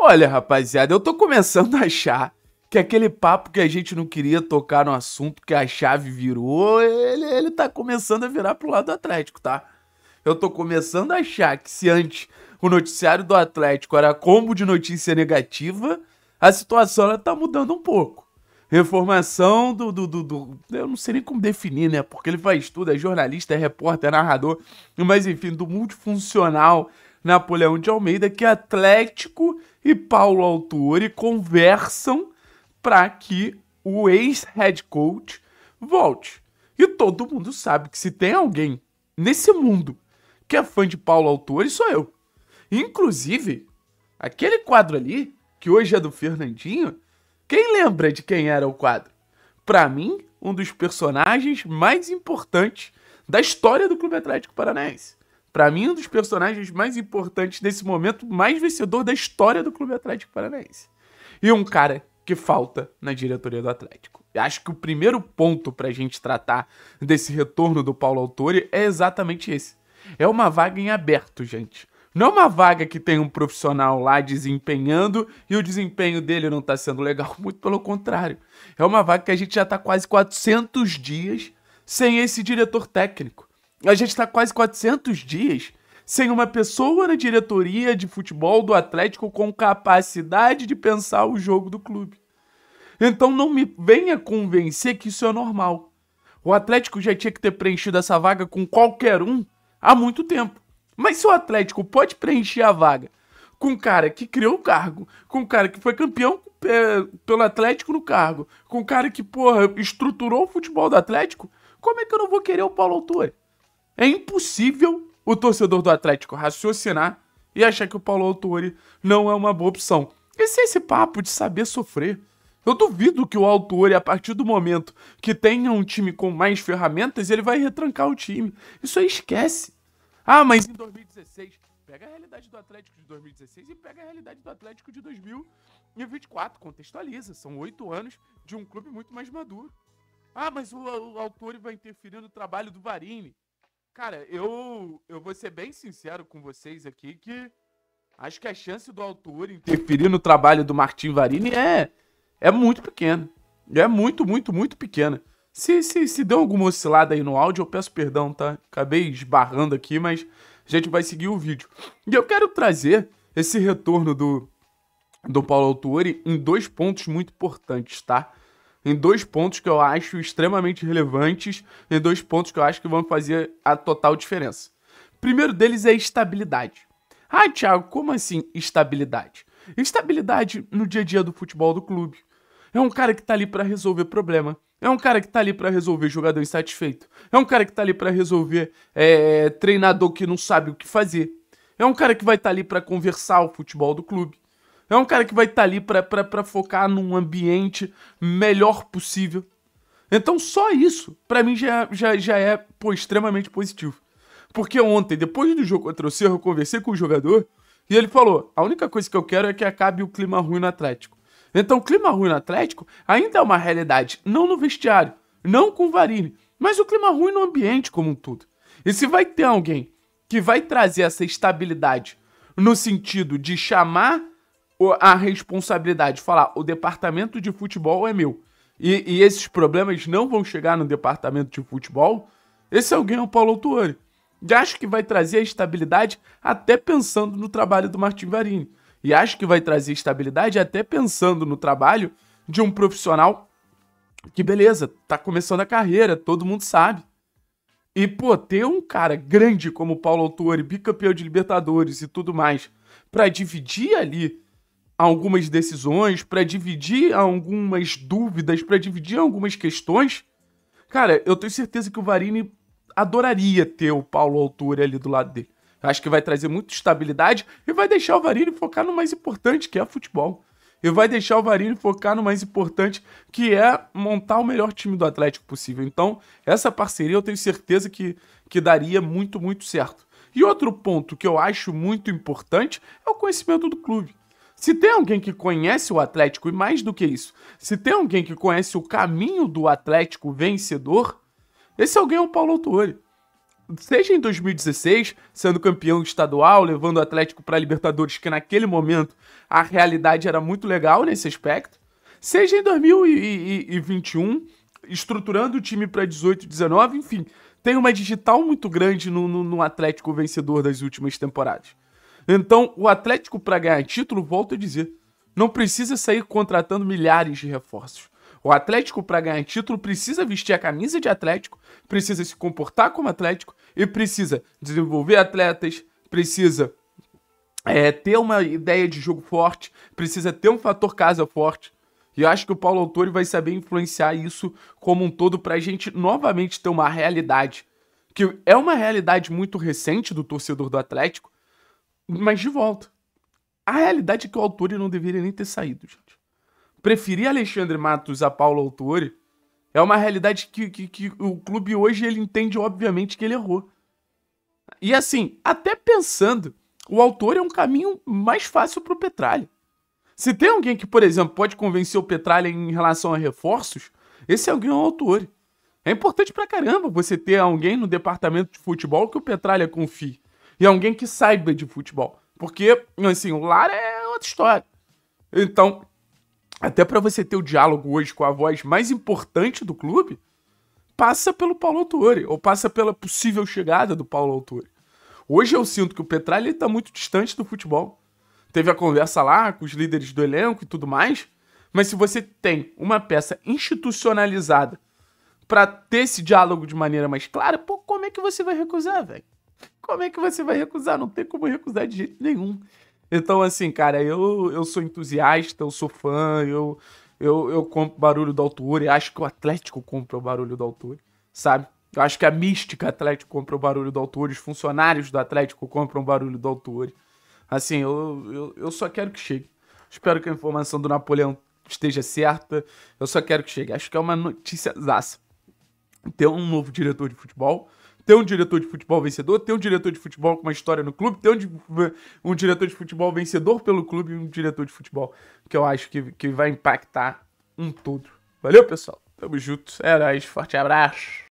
Olha, rapaziada, eu tô começando a achar que aquele papo que a gente não queria tocar no assunto, que a chave virou, ele, ele tá começando a virar pro lado do Atlético, tá? Eu tô começando a achar que se antes o noticiário do Atlético era combo de notícia negativa, a situação ela tá mudando um pouco. Reformação do, do, do, do, Eu não sei nem como definir, né? Porque ele faz tudo, é jornalista, é repórter, é narrador, mas enfim, do multifuncional Napoleão de Almeida, que Atlético e Paulo Autuori conversam para que o ex-head coach volte. E todo mundo sabe que se tem alguém nesse mundo que é fã de Paulo Autori, sou eu. Inclusive, aquele quadro ali, que hoje é do Fernandinho, quem lembra de quem era o quadro? Para mim, um dos personagens mais importantes da história do Clube Atlético Paranaense para mim, um dos personagens mais importantes desse momento, mais vencedor da história do Clube Atlético Paranaense. E um cara que falta na diretoria do Atlético. Eu acho que o primeiro ponto para a gente tratar desse retorno do Paulo Autori é exatamente esse. É uma vaga em aberto, gente. Não é uma vaga que tem um profissional lá desempenhando e o desempenho dele não está sendo legal, muito pelo contrário. É uma vaga que a gente já está quase 400 dias sem esse diretor técnico. A gente está quase 400 dias sem uma pessoa na diretoria de futebol do Atlético com capacidade de pensar o jogo do clube. Então não me venha convencer que isso é normal. O Atlético já tinha que ter preenchido essa vaga com qualquer um há muito tempo. Mas se o Atlético pode preencher a vaga com o cara que criou o cargo, com o cara que foi campeão é, pelo Atlético no cargo, com o cara que, porra, estruturou o futebol do Atlético, como é que eu não vou querer o Paulo Autori? É impossível o torcedor do Atlético raciocinar e achar que o Paulo Autori não é uma boa opção. Esse é esse papo de saber sofrer. Eu duvido que o Autori, a partir do momento que tenha um time com mais ferramentas, ele vai retrancar o time. Isso aí esquece. Ah, mas em 2016. Pega a realidade do Atlético de 2016 e pega a realidade do Atlético de 2024. Contextualiza. São oito anos de um clube muito mais maduro. Ah, mas o, o, o vai interferir no trabalho do Varini. Cara, eu, eu vou ser bem sincero com vocês aqui que acho que a chance do autor interferir no trabalho do Martin Varini é, é muito pequena. É muito, muito, muito pequena. Se, se, se deu alguma oscilada aí no áudio, eu peço perdão, tá? Acabei esbarrando aqui, mas a gente vai seguir o vídeo. E eu quero trazer esse retorno do, do Paulo Autuori em dois pontos muito importantes, tá? em dois pontos que eu acho extremamente relevantes, em dois pontos que eu acho que vão fazer a total diferença. Primeiro deles é estabilidade. Ah, Thiago, como assim estabilidade? Estabilidade no dia a dia do futebol do clube. É um cara que tá ali para resolver problema. É um cara que tá ali para resolver jogador insatisfeito. É um cara que tá ali para resolver é, treinador que não sabe o que fazer. É um cara que vai estar tá ali para conversar o futebol do clube. É um cara que vai estar tá ali para focar num ambiente melhor possível. Então só isso, para mim já, já, já é pô, extremamente positivo. Porque ontem, depois do jogo contra o Cerro, eu conversei com o jogador e ele falou: a única coisa que eu quero é que acabe o clima ruim no Atlético. Então, o clima ruim no Atlético ainda é uma realidade, não no vestiário, não com o Varini, mas o clima ruim no ambiente como um todo. E se vai ter alguém que vai trazer essa estabilidade no sentido de chamar a responsabilidade, falar o departamento de futebol é meu e, e esses problemas não vão chegar no departamento de futebol, esse alguém é o Paulo Autuori. E acho que vai trazer a estabilidade até pensando no trabalho do Martin Varini. E acho que vai trazer estabilidade até pensando no trabalho de um profissional que, beleza, tá começando a carreira, todo mundo sabe. E, pô, ter um cara grande como o Paulo Autuori, bicampeão de Libertadores e tudo mais, para dividir ali algumas decisões, para dividir algumas dúvidas, para dividir algumas questões. Cara, eu tenho certeza que o Varini adoraria ter o Paulo Autore ali do lado dele. Acho que vai trazer muita estabilidade e vai deixar o Varini focar no mais importante, que é futebol. E vai deixar o Varini focar no mais importante, que é montar o melhor time do Atlético possível. Então, essa parceria eu tenho certeza que, que daria muito, muito certo. E outro ponto que eu acho muito importante é o conhecimento do clube. Se tem alguém que conhece o Atlético, e mais do que isso, se tem alguém que conhece o caminho do Atlético vencedor, esse alguém é o Paulo Autori. Seja em 2016, sendo campeão estadual, levando o Atlético para a Libertadores, que naquele momento a realidade era muito legal nesse aspecto, seja em 2021, estruturando o time para 18, 19, enfim, tem uma digital muito grande no, no, no Atlético vencedor das últimas temporadas. Então, o Atlético, para ganhar título, volto a dizer, não precisa sair contratando milhares de reforços. O Atlético, para ganhar título, precisa vestir a camisa de Atlético, precisa se comportar como Atlético e precisa desenvolver atletas, precisa é, ter uma ideia de jogo forte, precisa ter um fator casa forte. E eu acho que o Paulo Autori vai saber influenciar isso como um todo para a gente novamente ter uma realidade que é uma realidade muito recente do torcedor do Atlético, mas de volta. A realidade é que o Autori não deveria nem ter saído, gente. Preferir Alexandre Matos a Paulo Autori é uma realidade que, que, que o clube hoje ele entende, obviamente, que ele errou. E assim, até pensando, o Autori é um caminho mais fácil para o Petralha. Se tem alguém que, por exemplo, pode convencer o Petralha em relação a reforços, esse é alguém é o Autori. É importante pra caramba você ter alguém no departamento de futebol que o Petralha confie. E alguém que saiba de futebol. Porque, assim, o Lara é outra história. Então, até para você ter o diálogo hoje com a voz mais importante do clube, passa pelo Paulo Autore, ou passa pela possível chegada do Paulo Autore. Hoje eu sinto que o Petralha está muito distante do futebol. Teve a conversa lá com os líderes do elenco e tudo mais, mas se você tem uma peça institucionalizada para ter esse diálogo de maneira mais clara, pô, como é que você vai recusar, velho? Como é que você vai recusar? Não tem como recusar de jeito nenhum. Então, assim, cara, eu, eu sou entusiasta, eu sou fã, eu, eu, eu compro barulho do autor e acho que o Atlético compra o barulho do autor, sabe? Eu acho que a mística Atlético compra o barulho do autor, os funcionários do Atlético compram o barulho do autor. Assim, eu, eu, eu só quero que chegue. Espero que a informação do Napoleão esteja certa. Eu só quero que chegue. Acho que é uma notícia zaça. Ter um novo diretor de futebol, ter um diretor de futebol vencedor, ter um diretor de futebol com uma história no clube, ter um, um diretor de futebol vencedor pelo clube e um diretor de futebol que eu acho que, que vai impactar um todo. Valeu, pessoal. Tamo junto. É nóis. Forte abraço.